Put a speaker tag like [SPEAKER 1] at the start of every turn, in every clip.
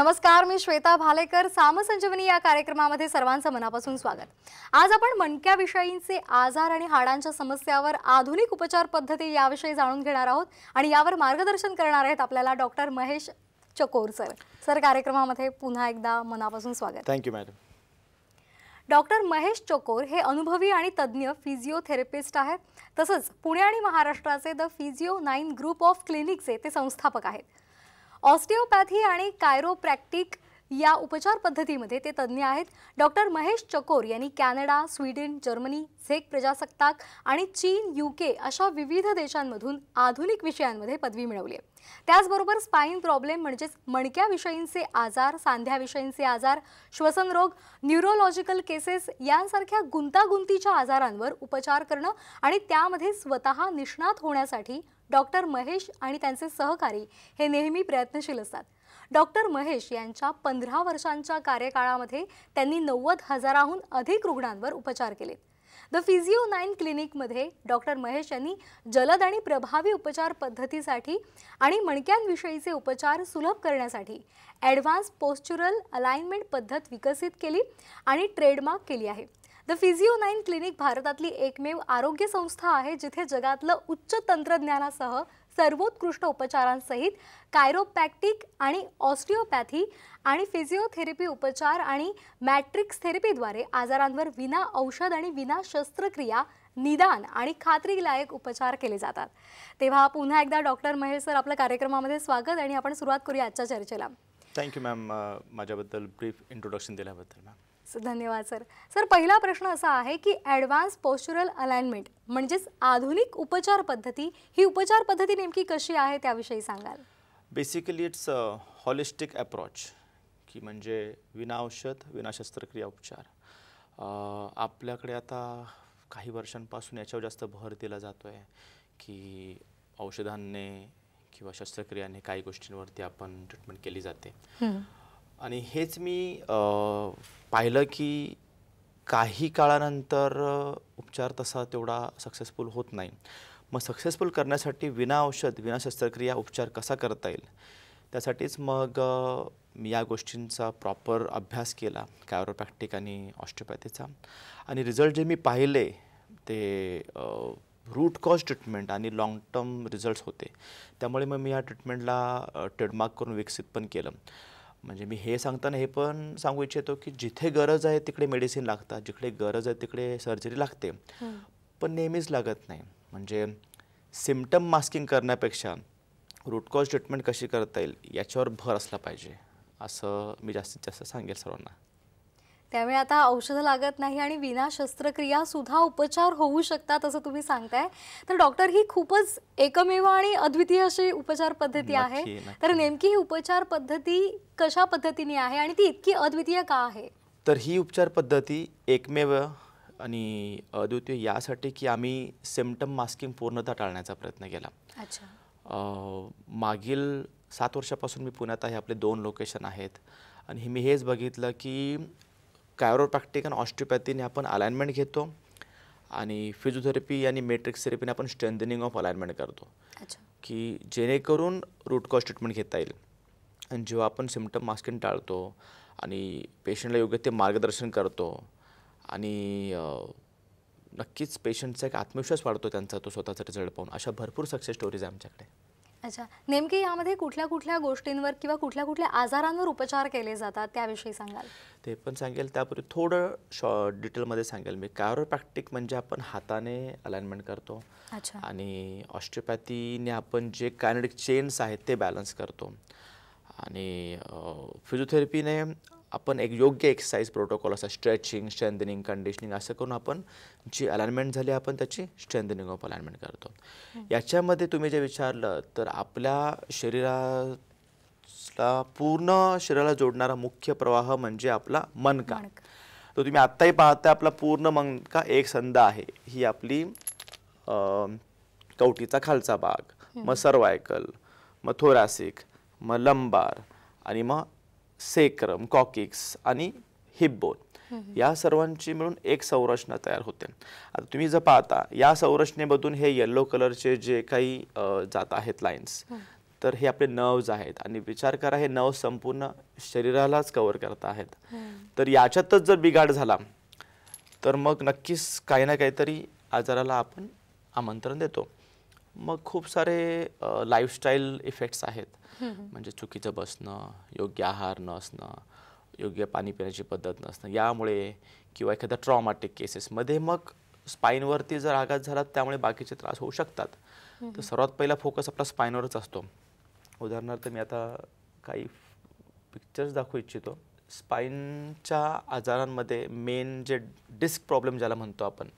[SPEAKER 1] नमस्कार मी श्वेता भालेकर सामसंजीवनी या कार्यक्रमामध्ये सर्वांचं मनापासून स्वागत आज आपण विषयींचे आजार आणि हाडांच्या समस्यावर आधुनिक उपचार पद्धती याविषयी जाणून घेणार आहोत आणि यावर मार्गदर्शन करणार आहेत आपल्याला डॉक्टर महेश चकोर सर सर कार्यक्रमामध्ये पुन्हा एकदा मनापासून स्वागत थँक्यू मॅडम डॉक्टर महेश चकोर हे अनुभवी आणि तज्ज्ञ फिजिओथेरपिस्ट आहेत तसंच पुणे आणि महाराष्ट्राचे the physio nine group of क्लिनिकचे ते संस्थापक आहेत ऑस्टिओपॅथी आणि कायरोप्रॅक्टिक या उपचार पद्धतीमध्ये ते तज्ज्ञ आहेत डॉक्टर महेश चकोर यांनी कॅनडा स्वीडन जर्मनी झेक प्रजासत्ताक आणि चीन के अशा विविध देशांमधून आधुनिक विषयांमध्ये पदवी मिळवली आहे त्याचबरोबर स्पाईन प्रॉब्लेम म्हणजेच मणक्याविषयींचे आजार सांध्याविषयींचे आजार श्वसनरोग न्यूरोलॉजिकल केसेस यांसारख्या गुंतागुंतीच्या आजारांवर उपचार करणं आणि त्यामध्ये स्वतः निष्णात होण्यासाठी डॉक्टर महेश आणि त्यांचे सहकारी हे नेहमी प्रयत्नशील असतात डॉक्टर महेश यांच्या पंधरा वर्षांच्या कार्यकाळामध्ये त्यांनी नव्वद हजाराहून अधिक रुग्णांवर उपचार केलेत द फिजिओ नाईन क्लिनिकमध्ये डॉक्टर महेश यांनी जलद आणि प्रभावी उपचार पद्धतीसाठी आणि मणक्यांविषयीचे उपचार सुलभ करण्यासाठी ॲडव्हान्स पोस्च्युरल अलाइनमेंट पद्धत विकसित केली आणि ट्रेडमार्क केली आहे द नाईन क्लिनिक भारतातली एकमेव आरोग्य संस्था आहे जिथे जगातलं उच्च तंत्रज्ञानासह सर्वोत्कृष्ट उपचारांसहित कायरोपॅक्टिक आणि ऑस्टिओपॅथी आणि फिजिओथेरपी उपचार आणि मॅट्रिक्स थेरपीद्वारे आजारांवर विना औषध आणि विना शस्त्रक्रिया निदान आणि खात्रीलायक उपचार केले जातात तेव्हा पुन्हा एकदा डॉक्टर महेश सर आपल्या कार्यक्रमामध्ये स्वागत आणि आपण सुरुवात करूया आजच्या चर्चेला
[SPEAKER 2] थँक्यू मॅम माझ्याबद्दल ब्रीफ इंट्रोडक्शन दिल्याबद्दल मॅम
[SPEAKER 1] धन्यवाद सर सर पहिला प्रश्न असा आहे की ॲडव्हान्स पोस्चरल अलाइनमेंट म्हणजेच आधुनिक उपचार पद्धती ही उपचार पद्धती नेमकी कशी आहे त्याविषयी सांगाल
[SPEAKER 2] basically it's a holistic approach की म्हणजे विनाऔषध विनाशस्त्रक्रिया उपचार आपल्याकडे आता काही वर्षांपासून याच्यावर जास्त भर दिला जातो आहे की औषधांनी किंवा शस्त्रक्रियाने काही गोष्टींवरती आपण ट्रीटमेंट केली जाते आणि हेच मी पाहिलं की काही काळानंतर उपचार तसा तेवढा सक्सेसफुल होत नाही मग सक्सेसफुल करण्यासाठी विना औषध विना शस्त्रक्रिया उपचार कसा करता येईल त्यासाठीच मग मी या गोष्टींचा प्रॉपर अभ्यास केला कॅरोपॅक्टिक आणि ऑस्टिओपॅथीचा आणि रिझल्ट जे मी पाहिले ते रूट कॉज ट्रीटमेंट आणि लाँग टर्म रिझल्ट्स होते त्यामुळे मग मी या ट्रीटमेंटला ट्रेडमार्क करून विकसित पण केलं म्हणजे मी हे सांगताना हे पण सांगू इच्छितो की जिथे गरज आहे तिकडे मेडिसिन लागतात जिकडे गरज आहे तिकडे सर्जरी लागते हो. पण नेहमीच लागत नाही म्हणजे सिम्टम मास्किंग करण्यापेक्षा रूटकॉज ट्रीटमेंट कशी करता येईल याच्यावर भर असला पाहिजे असं मी जास्तीत जास्त सांगेल सर्वांना
[SPEAKER 1] त्यामुळे आता औषधं लागत नाही आणि विना शस्त्रक्रिया सुद्धा उपचार होऊ शकतात असं तुम्ही सांगताय तर डॉक्टर ही खूपच एकमेव आणि अद्वितीय अशी उपचार पद्धती आहे तर नेमकी ही उपचार पद्धती कशा पद्धतीने आहे आणि ती इतकी अद्वितीय का आहे
[SPEAKER 2] तर ही उपचार पद्धती एकमेव आणि अद्वितीय यासाठी की आम्ही सिमटम मास्किंग पूर्णतः टाळण्याचा प्रयत्न केला मागील सात वर्षापासून मी पुण्यात आहे आपले दोन लोकेशन आहेत आणि मी हेच बघितलं की कायरोप्रॅक्टिक आणि ऑस्टिओपॅथीने आपण अलाइनमेंट घेतो आणि फिजिओथेरपी आणि मेट्रिक्स थेरपीने आपण स्ट्रेंथनिंग ऑफ अलाइनमेंट करतो की जेणेकरून रूट कॉज ट्रीटमेंट घेता येईल आणि जेव्हा आपण सिमटम मास्किंग टाळतो आणि पेशंटला योग्य ते मार्गदर्शन करतो आणि नक्कीच पेशंटचा एक आत्मविश्वास वाढतो त्यांचा तो स्वतःचा रिझल्ट पाहून अशा भरपूर सक्सेस स्टोरीज आहे आमच्याकडे
[SPEAKER 1] अच्छा नेमके यामध्ये कुठल्या कुठल्या गोष्टींवर किंवा कुठल्या कुठल्या आजारांवर उपचार केले जातात त्याविषयी सांगाल
[SPEAKER 2] ते पण सांगेल त्यापूर्वी थोडं शॉ डिटेलमध्ये सांगेल मी कायरोप्रॅक्टिक म्हणजे आपण हाताने अलाइनमेंट करतो अच्छा आणि ने आपण जे कायनेटिक चेन्स आहेत ते बॅलन्स करतो आणि फिजिओथेरपीने आपण एक योग्य एक्सरसाइज प्रोटोकॉल असा स्ट्रेचिंग स्ट्रेंथनिंग कंडिशनिंग असं करून आपण जी अलाइनमेंट झाली आपण त्याची स्ट्रेंथनिंग ऑफ अलाइनमेंट करतो याच्यामध्ये तुम्ही जे विचारलं तर आपल्या शरीराला पूर्ण शरीराला जोडणारा मुख्य प्रवाह म्हणजे आपला मनका तो तुम्ही आत्ताही पाहता आपला पूर्ण मनका एक संध आहे ही आपली कवटीचा खालचा भाग मग सर्वायकल मग थोरासिक मग लंबार आणि मग सेक्रम कॉकिक्स आणि हिपबोन या सर्वांची मिळून एक संरचना तयार होते आता तुम्ही जर पाहता या संरचनेमधून हे येल्लो कलरचे जे काही जात आहेत लाईन्स तर हे आपले नर्व्ज आहेत आणि विचार करा हे नर्व संपूर्ण शरीरालाच कवर करत आहेत तर याच्यातच जर बिघाड झाला तर मग नक्कीच काही ना काहीतरी आजाराला आपण आमंत्रण देतो मग खूप सारे लाईफस्टाईल इफेक्ट्स आहेत म्हणजे चुकीचं बसणं योग्य आहार न असणं योग्य पाणी पिण्याची पद्धत नसणं यामुळे किंवा एखाद्या ट्रॉमॅटिक केसेसमध्ये मग स्पाईनवरती जर आघात झाला त्यामुळे बाकीचे त्रास होऊ शकतात तर सर्वात पहिला फोकस आपला स्पाईनवरच असतो उदाहरणार्थ मी आता काही पिक्चर्स दाखवू इच्छितो स्पाईनच्या आजारांमध्ये मेन जे डिस्क प्रॉब्लेम ज्याला म्हणतो आपण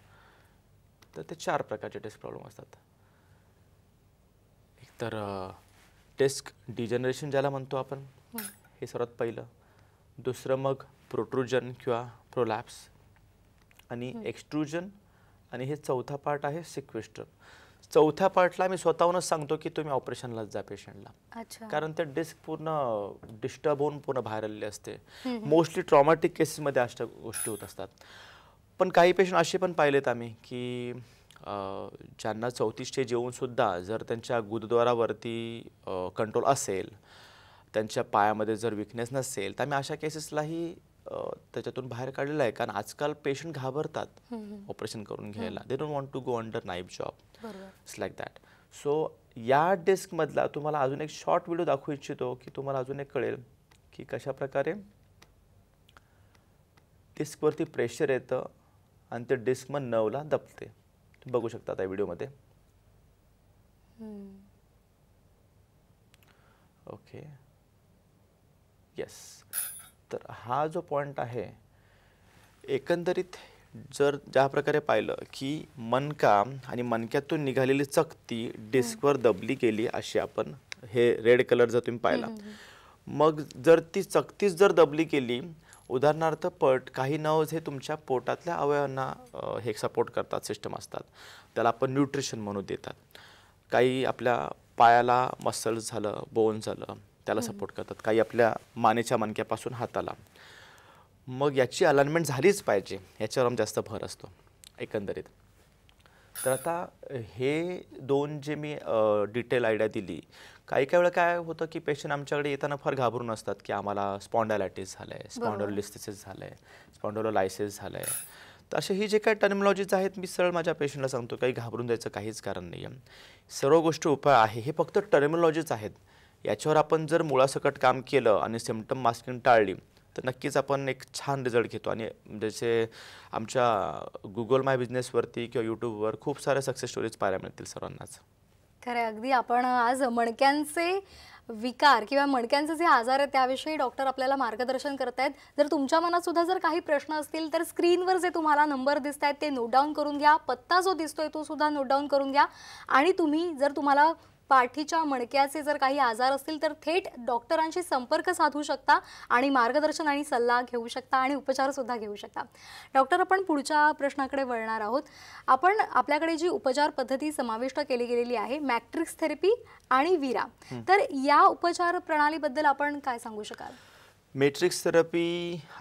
[SPEAKER 2] तर ते चार प्रकारचे डिस्क प्रॉब्लेम असतात तर डिस्क डिजनरेशन ज्याला म्हणतो आपण हो. हे सर्वात पहिलं दुसरं मग प्रोट्रुजन किंवा प्रोलॅप्स आणि एक्स्ट्रुजन आणि हे चौथा पार्ट आहे सिक्वेस्टर चौथ्या पार्टला मी स्वतःहूनच सांगतो की तुम्ही ऑपरेशनलाच जा पेशंटला कारण ते डिस्क पूर्ण डिस्टर्ब होऊन पूर्ण बाहेर आलेली असते मोस्टली ट्रॉमॅटिक केसेसमध्ये अशा गोष्टी होत असतात पण काही पेशंट असे पण पाहिलेत आम्ही की ज्यांना चौतीसचे सुद्धा जर त्यांच्या गुरुद्वारावरती कंट्रोल असेल त्यांच्या पायामध्ये जर विकनेस नसेल तर आम्ही अशा केसेसलाही त्याच्यातून बाहेर काढलेलं आहे कारण आजकाल पेशंट घाबरतात ऑपरेशन करून घ्यायला they don't want to go under knife job it's like that so या मधला तुम्हाला अजून एक शॉर्ट व्हिडिओ दाखवू इच्छितो की तुम्हाला अजून एक कळेल की कशा प्रकारे डिस्कवरती प्रेशर येतं आणि ते डिस्क मग नवला दपते बघू शकता त्या व्हिडिओमध्ये ओके येस तर हा जो पॉईंट आहे एकंदरीत जर ज्या प्रकारे पाहिलं की मनकाम आणि मनक्यातून निघालेली चकती डिस्कवर दबली केली अशी आपण हे रेड कलर जर तुम्ही पाहिला मग जर ती चकतीच जर दबली केली उदाहरणार्थ पट काही नर्व्ज हे तुमच्या पोटातल्या अवयवांना हे सपोर्ट करतात सिस्टम असतात त्याला आपण न्यूट्रिशन म्हणून देतात काही आपल्या पायाला मसल्स झालं बोन झालं त्याला सपोर्ट करतात काही आपल्या मानेच्या मणक्यापासून हाताला मग याची अलाइनमेंट झालीच पाहिजे याच्यावर जास्त भर असतो एकंदरीत तर आता हे दोन जे मी डिटेल आयडिया दिली काही काही वेळा काय होतं की पेशंट आमच्याकडे येताना फार घाबरून असतात की आम्हाला स्पॉन्डॅलायटीस झालं आहे स्पॉन्डोलिस्टिसिस झालं आहे स्पॉन्डोलोलायसिस झालं आहे तर असे ही जे काही टर्मिनॉलॉजीज आहेत मी सरळ माझ्या पेशंटला सांगतो काही घाबरून जायचं काहीच कारण नाही आहे सर्व गोष्टी उपाय आहे हे फक्त टर्मिनॉलॉजीज आहेत याच्यावर आपण जर मुळासकट काम केलं आणि सिम्पटम मास्किंग टाळली तर नक्कीच आपण एक छान रिझल्ट घेतो आणि जसे आमच्या गुगल माय बिझनेसवरती किंवा यूट्यूबवर खूप साऱ्या सक्सेस स्टोरीज पाहायला मिळतील सर्वांनाच
[SPEAKER 1] खरं अगदी आपण आज मणक्यांचे विकार किंवा मणक्यांचे जे आजार आहेत त्याविषयी डॉक्टर आपल्याला मार्गदर्शन करत आहेत जर तुमच्या मनात सुद्धा जर काही प्रश्न असतील तर स्क्रीनवर जे तुम्हाला नंबर दिसत आहेत ते नोट डाऊन करून घ्या पत्ता जो दिसतोय तो सुद्धा नोट डाऊन करून घ्या आणि तुम्ही जर तुम्हाला पाठीच्या मणक्याचे जर काही आजार असतील तर थेट डॉक्टरांशी संपर्क साधू शकता आणि मार्गदर्शन आणि सल्ला घेऊ शकता आणि उपचार सुद्धा घेऊ शकता डॉक्टर आपण पुढच्या प्रश्नाकडे वळणार आहोत आपण आपल्याकडे जी उपचार पद्धती समाविष्ट केली गेलेली आहे मॅट्रिक्स थेरपी आणि विरा तर या उपचार प्रणालीबद्दल आपण काय सांगू शकाल
[SPEAKER 2] मेट्रिक्स थेरपी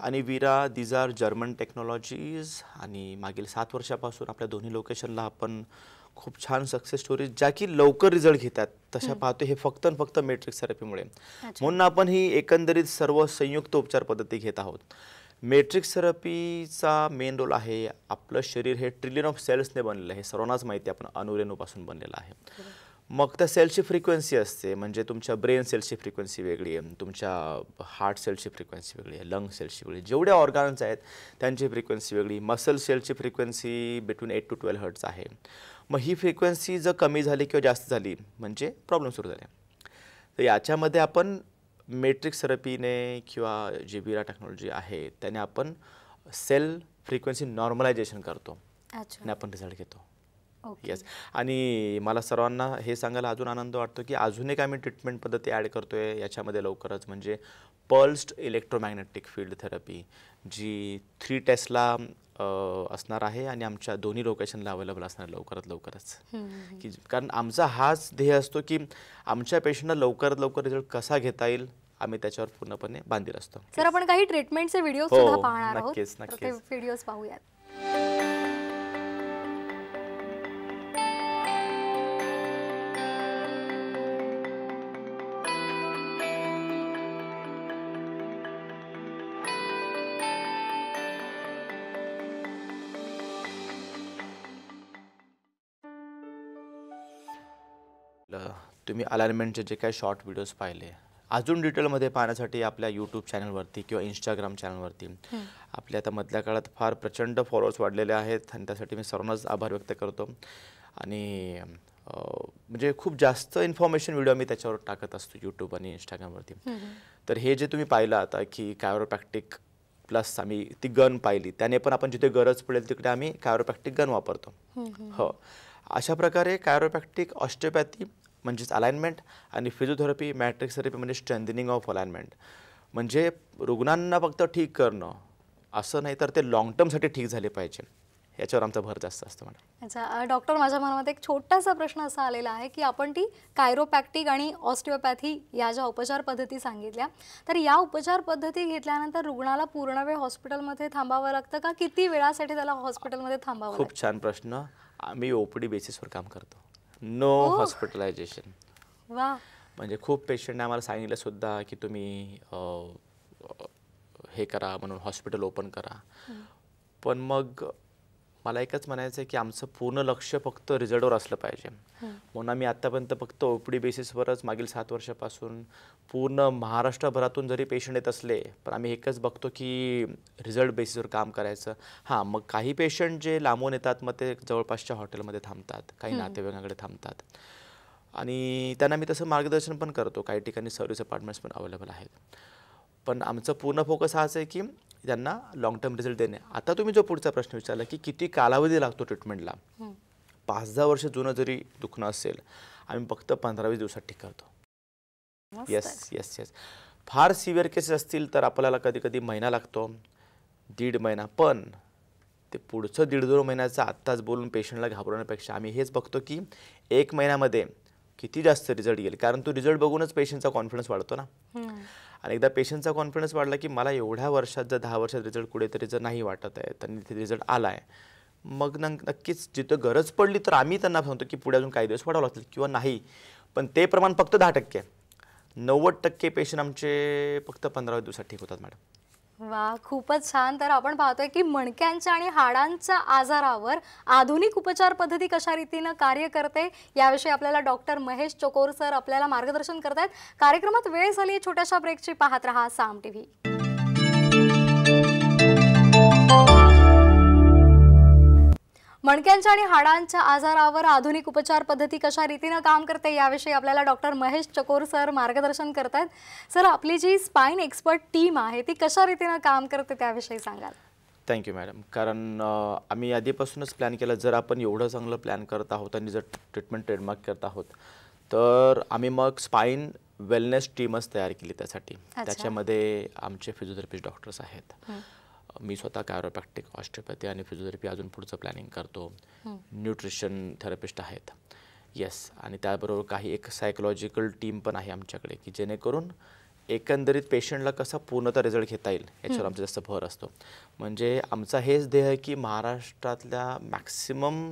[SPEAKER 2] आणि विरा दीज आर जर्मन टेक्नॉलॉजीज आणि मागील सात वर्षापासून आपल्या दोन्ही लोकेशनला आपण खूप छान सक्सेस स्टोरी ज्या की लवकर रिझल्ट घेतात तशा पाहतो हे फक्त आणि फक्त मेट्रिक थेरपीमुळे म्हणून आपण ही एकंदरीत सर्व संयुक्त उपचार पद्धती घेत आहोत मेट्रिक थेरपीचा मेन रोल आहे आपलं शरीर हे ट्रिलियन ऑफ सेल्सने बनलेलं आहे सर्वांनाच माहिती आपण अनुरेणूपासून बनलेलं आहे मग त्या सेलची फ्रिक्वेन्सी असते म्हणजे तुमच्या ब्रेन सेलची फ्रिक्वेन्सी वेगळी आहे तुमच्या हार्ट सेलची फ्रिक्वेन्सी वेगळी आहे लंग सेलची वेगळी जेवढ्या ऑर्गान्स आहेत त्यांची फ्रिक्वेन्सी वेगळी मसल सेलची frequency between eight to twelve hertz आहे मग ही फ्रिक्वेन्सी जर कमी झाली किंवा जास्त झाली म्हणजे प्रॉब्लेम सुरू झाले तर याच्यामध्ये आपण मेट्रिक्स थेरपीने किंवा जी बिरा टेक्नॉलॉजी आहे त्याने आपण सेल फ्रिक्वेन्सी नॉर्मलायझेशन करतो आणि आपण रिझल्ट घेतो येस आणि मला सर्वांना हे सांगायला अजून आनंद वाटतो की अजून एक आम्ही ट्रीटमेंट पद्धती ॲड करतो आहे याच्यामध्ये लवकरच म्हणजे पल्स्ड इलेक्ट्रोमॅग्नेटिक फील्ड थेरपी जी थ्री टेस्टला असणार आहे आणि आमच्या दोन्ही लोकेशनला अवेलेबल असणार लवकरात लवकरच की कारण आमचा हाच ध्येय असतो की आमच्या पेशंटला लवकरात लवकर रिझल्ट कसा घेता येईल आम्ही त्याच्यावर पूर्णपणे बांधील असतो
[SPEAKER 1] सर आपण काही ट्रीटमेंटचे व्हिडिओ हो, पाहणार आहोत व्हिडिओज पाहूयात
[SPEAKER 2] तुम्ही अलाइनमेंटचे जे काही शॉर्ट व्हिडिओज पाहिले अजून डिटेलमध्ये पाहण्यासाठी आपल्या यूट्यूब चॅनलवरती किंवा इंस्टाग्राम चॅनलवरती आपल्या आता मधल्या काळात फार प्रचंड फॉलोअर्स वाढलेले आहेत आणि त्यासाठी मी सर्वांनाच आभार व्यक्त करतो आणि म्हणजे खूप जास्त इन्फॉर्मेशन व्हिडिओ मी त्याच्यावर टाकत असतो यूट्यूब आणि इंस्टाग्रामवरती तर हे जे तुम्ही पाहिलं आता की कायरोप्रॅक्टिक प्लस आम्ही ती गन पाहिली त्याने पण आपण जिथे गरज पडेल तिकडे आम्ही कायरोप्रॅक्टिक गन वापरतो हो अशा प्रकारे कायरोप्रॅक्टिक ऑस्टिओपॅथी म्हणजेच अलाइनमेंट आणि फिजिओथेरपी मॅट्रिक्स थेरपी म्हणजे स्ट्रेंथनिंग ऑफ अलाइनमेंट म्हणजे रुग्णांना फक्त ठीक करणं असं नाही तर ते लाँग टर्मसाठी ठीक झाले पाहिजे याच्यावर आमचा भर जास्त असतो मॅडम
[SPEAKER 1] अच्छा डॉक्टर माझ्या मनामध्ये एक छोटासा प्रश्न असा आलेला आहे की आपण ती कायरोपॅक्टिक आणि ऑस्टिओपॅथी या ज्या उपचार पद्धती सांगितल्या तर या उपचार पद्धती घेतल्यानंतर रुग्णाला पूर्ण वेळ हॉस्पिटलमध्ये थांबावं लागतं का किती वेळासाठी त्याला हॉस्पिटलमध्ये थांबावं खूप
[SPEAKER 2] छान प्रश्न आम्ही ओपीडी बेसिसवर काम करतो नो हॉस्पिटलायझेशन
[SPEAKER 1] oh.
[SPEAKER 2] म्हणजे खूप पेशंटने आम्हाला सांगितलं सुद्धा की तुम्ही हे करा म्हणून हॉस्पिटल ओपन करा पण मग मला एकच म्हणायचं आहे की आमचं पूर्ण लक्ष फक्त रिझल्टवर असलं पाहिजे म्हणून आम्ही आत्तापर्यंत फक्त ओ डी बेसिसवरच मागील सात वर्षापासून पूर्ण महाराष्ट्रभरातून जरी पेशंट येत असले पण आम्ही एकच बघतो की रिझल्ट बेसिसवर काम करायचं हां मग काही पेशंट जे लांबून येतात मग ते जवळपासच्या हॉटेलमध्ये थांबतात काही नातेवाईकांकडे थांबतात आणि त्यांना मी तसं मार्गदर्शन पण करतो काही ठिकाणी सर्व्हिस अपार्टमेंट्स पण अवेलेबल आहेत पण आमचं पूर्ण फोकस हाच आहे की त्यांना लाँग टर्म रिझल्ट देणे आता तुम्ही जो पुढचा प्रश्न विचारला की किती कालावधी लागतो ट्रीटमेंटला पाच दहा वर्ष जुनं जरी दुखणं असेल आम्ही फक्त पंधरावीस दिवसात ठीक करतो येस येस येस फार सिव्हिअर केसेस असतील तर आपल्याला कधी कधी महिना लागतो दीड महिना पण ते पुढचं दीड दोन महिन्याचं आत्ताच बोलून पेशंटला घाबरवण्यापेक्षा आम्ही हेच बघतो की एक महिन्यामध्ये किती जास्त रिझल्ट येईल कारण तो रिझल्ट बघूनच पेशंटचा कॉन्फिडन्स वाढतो ना आणि एकदा पेशंटचा कॉन्फिडन्स वाढला की मला एवढ्या वर्षात जर दहा वर्षात रिझल्ट कुठेतरी जर नाही वाटत आहे त्यांनी तिथे रिझल्ट आला आहे मग नक्कीच जिथं गरज पडली तर आम्ही त्यांना सांगतो की पुढे अजून काही दिवस वाढावं लागतील किंवा नाही पण ते प्रमाण फक्त दहा टक्के नव्वद टक्के पेशंट आमचे फक्त पंधरा दिवसात ठीक होतात मॅडम
[SPEAKER 1] वा खूपच छान तर आपण पाहतोय की मणक्यांच्या आणि हाडांच्या आजारावर आधुनिक उपचार पद्धती कशा रीतीनं कार्य करते याविषयी आपल्याला डॉक्टर महेश चकोर सर आपल्याला मार्गदर्शन करतायत कार्यक्रमात वेळ झाली छोट्याशा ब्रेकची पाहत रहा साम टीव्ही मणक्यांच्या आणि हाडांच्या आजारावर आधुनिक उपचार पद्धती कशा रीतीनं काम करते याविषयी आपल्याला डॉक्टर महेश चकोर सर मार्गदर्शन करत सर आपली जी स्पाईन एक्सपर्ट टीम आहे ती कशा रीतीनं काम करते त्याविषयी सांगाल
[SPEAKER 2] थँक्यू मॅडम कारण आम्ही आधीपासूनच प्लॅन केला जर आपण एवढं चांगलं प्लॅन करत आहोत आणि जर ट्रीटमेंट ट्रेडमार्क करत आहोत तर आम्ही मग स्पाईन वेलनेस टीमच तयार केली त्यासाठी त्याच्यामध्ये आमचे फिजिओथेरपिस्ट डॉक्टर्स आहेत मी स्वतः कॅरोपॅक्टिक ऑस्टिओपॅथी आणि फिजिओथेरपी अजून पुढचं प्लॅनिंग करतो न्यूट्रिशन हो. थेरपिस्ट आहेत येस आणि त्याबरोबर काही एक सायकोलॉजिकल टीम पण आहे आमच्याकडे की जेणेकरून एकंदरीत पेशंटला कसा पूर्णतः रिझल्ट घेता येईल याच्यावर आमचा जास्त भर असतो म्हणजे आमचा हेच ध्येय आहे की महाराष्ट्रातल्या मॅक्सिमम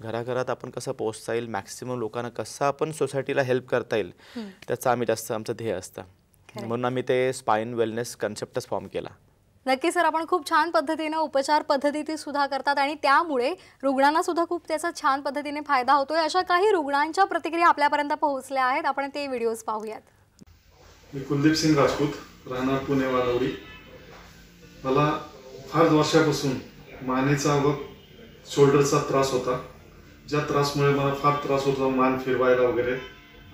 [SPEAKER 2] घराघरात आपण कसं पोहोचता येईल मॅक्सिमम लोकांना कसं आपण सोसायटीला हेल्प करता येईल त्याचा आम्ही जास्त आमचं ध्येय असतं म्हणून आम्ही ते स्पाईन वेलनेस कन्सेप्टच फॉर्म केला
[SPEAKER 1] नक्की सर आपण खूप छान पद्धतीनं उपचार पद्धती ती सुद्धा करतात आणि त्यामुळे रुग्णांना सुद्धा खूप त्याचा छान पद्धतीने फायदा होतोय अशा काही रुग्णांच्या प्रतिक्रिया आपल्यापर्यंत पोहोचल्या आहेत आपण ते व्हिडिओज पाहूयात
[SPEAKER 3] मी कुलदीप सिंग राजपूत राहणार पुणे वाडवडी मला फार वर्षापासून मानेचा व शोल्डरचा त्रास होता ज्या त्रासमुळे मला फार त्रास होता मान फिरवायला वगैरे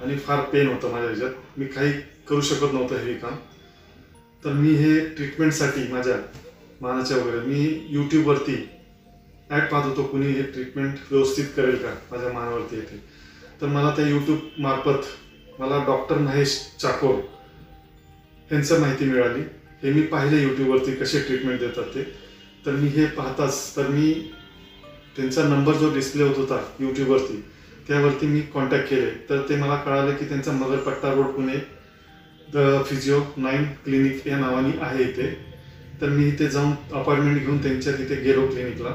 [SPEAKER 3] आणि फार पेन होतं माझ्या ह्याच्यात मी काही करू शकत नव्हतं हे काम तर मी हे ट्रीटमेंटसाठी माझ्या मानाच्या वगैरे मी यूट्यूबवरती ॲड पाहत होतो कुणी हे ट्रीटमेंट व्यवस्थित करेल का माझ्या मानावरती येते तर मला त्या यूट्यूब मार्फत मला डॉक्टर महेश चाकोर यांचं माहिती मिळाली हे मी पाहिले यूट्यूबवरती कसे ट्रीटमेंट देतात ते तर मी हे पाहताच तर मी त्यांचा नंबर जो डिस्प्ले होत होता यूट्यूबवरती त्यावरती मी कॉन्टॅक्ट केले तर ते मला कळालं की त्यांचा Magarpatta road Pune the physio nine clinic या नावाने आहे इथे तर मी इथे जाऊन अपॉइंटमेंट घेऊन त्यांच्या तिथे गेलो क्लिनिकला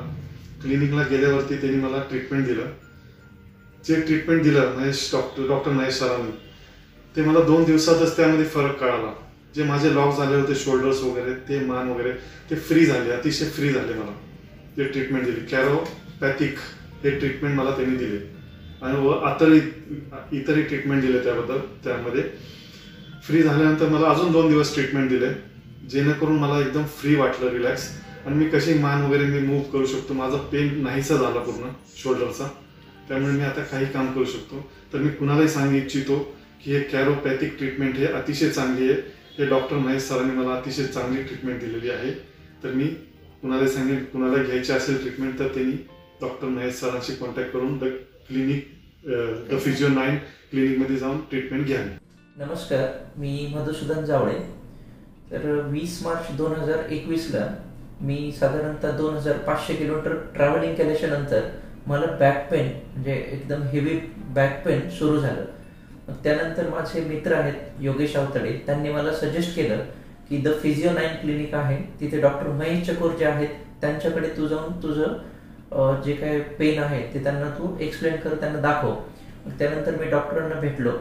[SPEAKER 3] क्लिनिकला गेल्यावरती त्यांनी मला ट्रीटमेंट दिलं जे ट्रीटमेंट दिलं महेश डॉक्टर डॉक्टर महेश सरांनी ते मला दोन दिवसातच त्यामध्ये फरक कळाला जे माझे लॉक झाले होते शोल्डर्स वगैरे ते मान वगैरे ते फ्री झाले अतिशय फ्री झाले मला ते ट्रीटमेंट दिली कॅरोपॅथिक हे ट्रीटमेंट मला त्यांनी दिले आणि व इतरही ट्रीटमेंट दिले त्याबद्दल त्यामध्ये फ्री झाल्यानंतर मला अजून दोन दिवस ट्रीटमेंट दिले जेणेकरून मला एकदम फ्री वाटलं रिलॅक्स आणि मी कशी मान वगैरे मी मूव्ह करू शकतो माझा पेन नाहीसा झाला पूर्ण शोल्डरचा त्यामुळे मी आता काही काम करू शकतो तर मी कुणालाही सांगू इच्छितो की हे कॅरोपॅथिक ट्रीटमेंट हे अतिशय चांगली आहे हे डॉक्टर महेश सरांनी मला अतिशय चांगली ट्रीटमेंट दिलेली आहे तर मी कुणालाही सांगेन कुणाला घ्यायची असेल ट्रीटमेंट तर त्यांनी डॉक्टर महेश सरांशी कॉन्टॅक्ट करून the clinic the physio nine क्लिनिकमध्ये जाऊन ट्रीटमेंट घ्यावी नमस्कार
[SPEAKER 4] मी मधुसूदन जावळे तर वीस मार्च दोन हजार एकवीसला मी साधारणतः दोन हजार पाचशे किलोमीटर ट्रॅव्हलिंग केल्याच्या नंतर मला बॅक पेन म्हणजे एकदम हेवी बॅक पेन सुरू झालं त्यानंतर माझे मित्र आहेत योगेश आवतडे त्यांनी मला सजेस्ट केलं की द फिजिओ नाईन क्लिनिक आहे तिथे डॉक्टर महेश चकोर जे आहेत त्यांच्याकडे तू जाऊन तुझं जे काय पेन आहे ते त्यांना तू एक्सप्लेन कर त्यांना दाखव त्यानंतर मी डॉक्टरांना भेटलो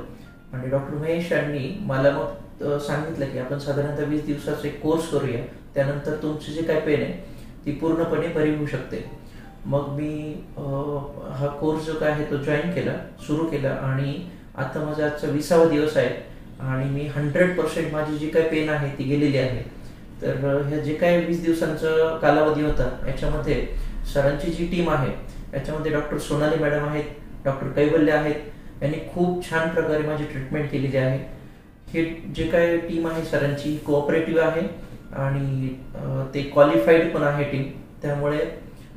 [SPEAKER 4] आणि डॉक्टर महेश यांनी मला मग सांगितलं की आपण साधारणतः वीस दिवसाचा एक कोर्स करूया त्यानंतर तुमची जी काय पेन आहे ती पूर्णपणे बरी होऊ शकते मग मी हा कोर्स जो काय आहे तो जॉईन केला सुरू केला आणि आता माझा आजचा विसावा दिवस आहे आणि मी हंड्रेड पर्सेंट माझी जी काही पेन आहे ती गेलेली आहे तर ह्या जे काय वीस दिवसांचा कालावधी होता याच्यामध्ये सरांची जी टीम आहे याच्यामध्ये डॉक्टर सोनाली मॅडम आहेत डॉक्टर कैवल्य आहेत यांनी खूप छान प्रकारे माझी ट्रीटमेंट केलेली आहे हे जे काय टीम आहे सरांची कोऑपरेटिव्ह आहे आणि ते क्वालिफाईड पण आहे टीम त्यामुळे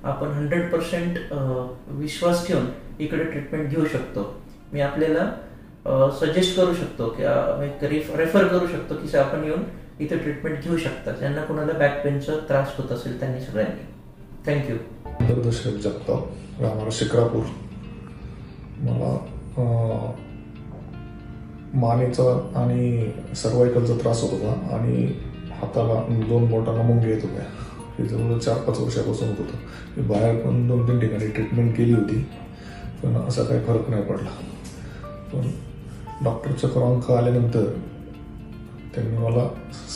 [SPEAKER 4] आपण हंड्रेड पर्सेंट विश्वास ठेवून इकडे ट्रीटमेंट घेऊ शकतो मी आपल्याला सजेस्ट करू शकतो किंवा रेफर करू शकतो की आपण येऊन इथे ट्रीटमेंट घेऊ शकता ज्यांना कोणाला बॅक पेनचा त्रास होत असेल
[SPEAKER 3] त्यांनी सगळ्यांनी थँक्यू जगताप राहणार शिक्रापूर मला मानेचा आणि सर्वायकलचा त्रास होत होता आणि हाताला दोन बोटांना मुंग येत होत्या हे जवळ चार पाच वर्षापासून होत होतं मी बाहेर पण दोन तीन ठिकाणी ट्रीटमेंट केली होती पण असा काही फरक नाही पडला पण डॉक्टरचा क्रमांक आल्यानंतर त्यांनी मला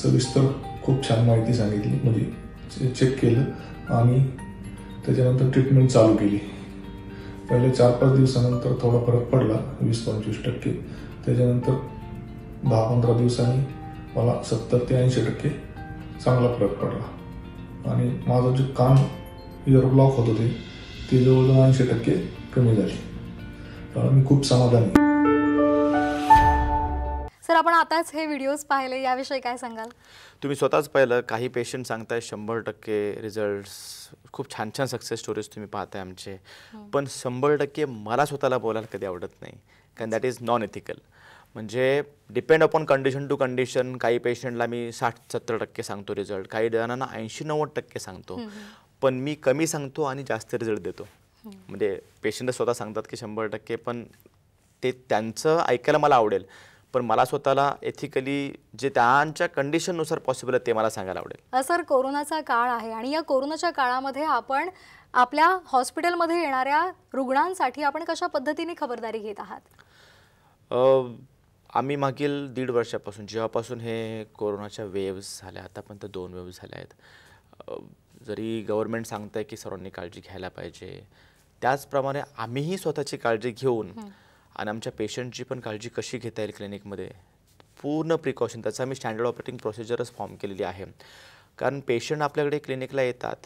[SPEAKER 3] सविस्तर खूप छान माहिती सांगितली म्हणजे चेक केलं आणि त्याच्यानंतर ट्रीटमेंट चालू केली पहिले चार पाच दिवसानंतर थोडा फरक पडला वीस पंचवीस टक्के त्याच्यानंतर दहा पंधरा दिवसांनी मला सत्तर ते ऐंशी टक्के चांगला फरक पडला आणि माझं जे कान इयर ब्लॉक होत होते ते जवळजवळ ऐंशी टक्के कमी झाले त्यामुळे मी खूप समाधानी
[SPEAKER 1] आपण आताच हे व्हिडिओज पाहिले याविषयी काय सांगाल
[SPEAKER 2] तुम्ही स्वतःच पाहिलं काही पेशंट सांगताय शंभर टक्के रिझल्ट खूप छान छान सक्सेस स्टोरीज तुम्ही पाहताय आमचे हो. पण शंभर टक्के मला स्वतःला बोलायला कधी आवडत नाही कारण दॅट इज नॉन एथिकल म्हणजे depend upon condition to condition काही पेशंटला मी साठ सत्तर टक्के सांगतो रिझल्ट काही जणांना ऐंशी नव्वद टक्के सांगतो पण मी कमी सांगतो आणि जास्त रिझल्ट देतो हो. म्हणजे पेशंट स्वतः सांगतात की शंभर टक्के पण ते त्यांचं ऐकायला मला आवडेल पण मला स्वतःला एथिकली जे त्यांच्या कंडिशननुसार पॉसिबल आहे ते मला सांगायला आवडेल
[SPEAKER 1] सर कोरोनाचा काळ आहे आणि या कोरोनाच्या काळामध्ये आपण आपल्या हॉस्पिटलमध्ये येणाऱ्या रुग्णांसाठी आपण कशा पद्धतीने खबरदारी घेत आहात
[SPEAKER 2] आम्ही मागील दीड वर्षापासून जेव्हापासून हे कोरोनाच्या वेव्स झाल्या आतापर्यंत दोन वेव्स झाल्या आहेत जरी गव्हर्नमेंट सांगत आहे की सर्वांनी काळजी घ्यायला पाहिजे त्याचप्रमाणे आम्हीही स्वतःची काळजी घेऊन आणि आमच्या पेशंटची पण काळजी कशी घेता येईल क्लिनिकमध्ये पूर्ण प्रिकॉशन त्याचा आम्ही स्टँडर्ड ऑपरेटिंग प्रोसिजरच फॉर्म केलेली आहे कारण पेशंट आपल्याकडे क्लिनिकला येतात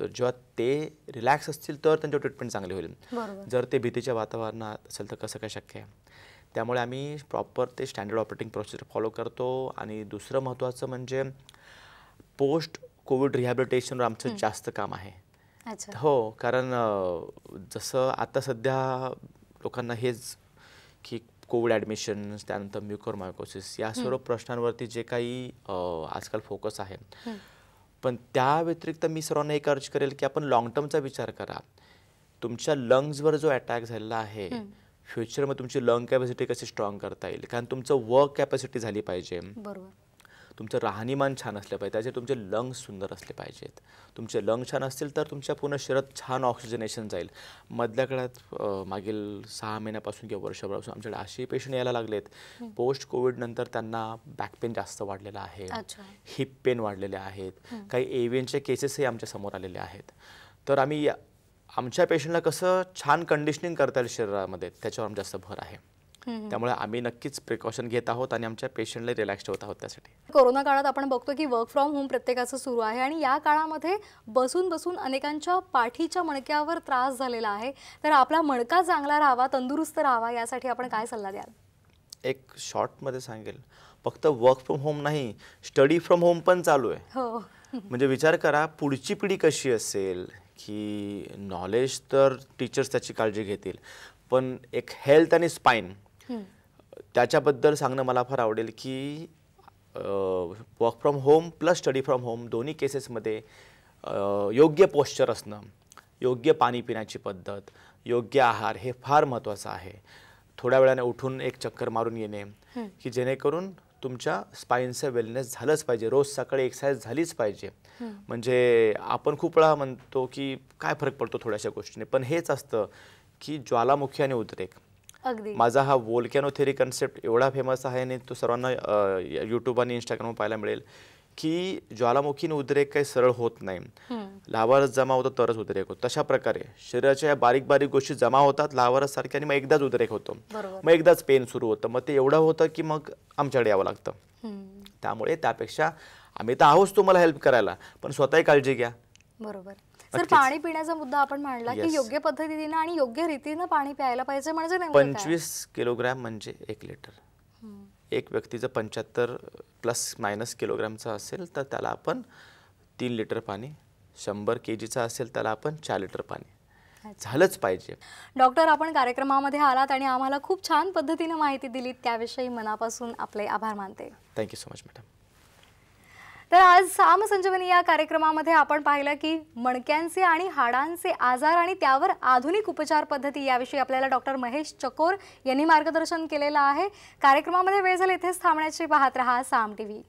[SPEAKER 2] तर जेव्हा ते रिलॅक्स असतील तर त्यांच्या ट्रीटमेंट चांगले होईल जर ते भीतीच्या वातावरणात असेल तर कसं काय शक्य आहे त्यामुळे आम्ही प्रॉपर ते स्टँडर्ड ऑपरेटिंग प्रोसिजर फॉलो करतो आणि दुसरं महत्त्वाचं म्हणजे पोस्ट कोविड रिहॅबिलिटेशनवर आमचं जास्त काम आहे हो कारण जसं आता सध्या लोकांना हेच की कोविड ॲडमिशन त्यानंतर मायकोसिस या सर्व प्रश्नांवरती जे काही आजकाल फोकस आहे पण त्या व्यतिरिक्त मी सर्वांना एक अर्ज करेल की आपण लॉंग टर्मचा विचार करा तुमच्या लंग्सवर जो अटॅक झालेला आहे फ्युचरमध्ये तुमची लंग कॅपॅसिटी कशी स्ट्रॉंग करता येईल कारण तुमचं वर्क कॅपॅसिटी झाली पाहिजे बरोबर तुमचं राहणीमान छान असलं पाहिजे त्याचे तुमचे लंग्स सुंदर असले पाहिजेत तुमचे लंग छान असतील तर तुमच्या पूर्ण शरीरात छान ऑक्सिजनेशन जाईल मधल्या काळात मागील सहा महिन्यापासून किंवा वर्षभरापासून आमच्याकडे असे पेशंट यायला लागलेत पोस्ट कोविड नंतर त्यांना बॅक पेन जास्त वाढलेला आहे हिप पेन वाढलेले आहेत काही एव्हियनचे केसेसही आमच्या समोर आलेले आहेत तर आम्ही आमच्या पेशंटला कसं छान कंडिशनिंग करता येईल शरीरामध्ये त्याच्यावर आमचा जास्त भर आहे त्यामुळे आम्ही नक्कीच प्रिकॉशन घेत आहोत आणि आमच्या पेशंटला रिलॅक्स ठेवत आहोत त्यासाठी
[SPEAKER 1] कोरोना काळात आपण बघतो की वर्क फ्रॉम होम प्रत्येकाचं सुरू आहे आणि या काळामध्ये बसून बसून अनेकांच्या पाठीच्या मणक्यावर त्रास झालेला आहे तर आपला मणका चांगला राहावा तंदुरुस्त राहावा यासाठी आपण काय सल्ला द्याल
[SPEAKER 2] एक शॉर्टमध्ये सांगेल फक्त वर्क फ्रॉम होम नाही स्टडी फ्रॉम होम पण चालू आहे हो म्हणजे विचार करा पुढची पिढी कशी असेल की नॉलेज तर टीचर्स त्याची काळजी घेतील पण एक हेल्थ आणि स्पाईन त्याच्याबद्दल सांगणं मला फार आवडेल की work from home plus study from home दोन्ही केसेसमध्ये योग्य पोश्चर असणं योग्य पाणी पिण्याची पद्धत योग्य आहार हे फार महत्त्वाचं आहे थोड्या वेळाने उठून एक चक्कर मारून येणे की जेणेकरून तुमच्या स्पाईनचं वेलनेस झालंच पाहिजे रोज सकाळी एक्सरसाइज झालीच पाहिजे म्हणजे आपण खूप वेळा म्हणतो की काय फरक पडतो थोड्याशा गोष्टीने पण हेच असतं की ज्वालामुखी आणि उद्रेक माझा हा वोल्कॅनो थेरी कन्सेप्ट एवढा फेमस आहे आणि तो सर्वांना यूट्यूब आणि वर पाहायला मिळेल की ज्वालामुखीने उद्रेक काही सरळ होत नाही लावारस जमा होतो तरच उद्रेक होतो तशा प्रकारे शरीराच्या या बारीक बारीक गोष्टी जमा होतात लावारस सारख्या आणि मग एकदाच उद्रेक होतो मग एकदाच पेन सुरू होतं मग ते एवढं होतं की मग आमच्याकडे यावं लागतं त्यामुळे त्यापेक्षा आम्ही तर आहोच तुम्हाला हेल्प करायला पण स्वतःही काळजी घ्या
[SPEAKER 1] बरोबर सर पाणी पिण्याचा मुद्दा आपण मांडला की योग्य पद्धतीने आणि योग्य रीतीनं पाणी प्यायला पाहिजे म्हणजे पंचवीस
[SPEAKER 2] किलोग्रॅम म्हणजे एक लिटर एक व्यक्तीचं पंच्याहत्तर प्लस मायनस किलोग्रॅमचा असेल तर त्याला आपण तीन लिटर पाणी शंभर के जीचा असेल त्याला आपण चार लिटर पाणी झालंच पाहिजे
[SPEAKER 1] डॉक्टर आपण कार्यक्रमामध्ये आलात आणि आम्हाला खूप छान पद्धतीने माहिती दिली त्याविषयी मनापासून आपले आभार मानते
[SPEAKER 2] थँक्यू सो मच मॅडम
[SPEAKER 1] तर आज साम संजीवनी या कार्यक्रमामध्ये आपण पाहिलं की मणक्यांचे आणि हाडांचे आजार आणि त्यावर आधुनिक उपचार पद्धती याविषयी आपल्याला डॉक्टर महेश चकोर यांनी मार्गदर्शन केलेलं आहे कार्यक्रमामध्ये वेळ झाले इथेच थांबण्याची पाहत रहा साम टी व्ही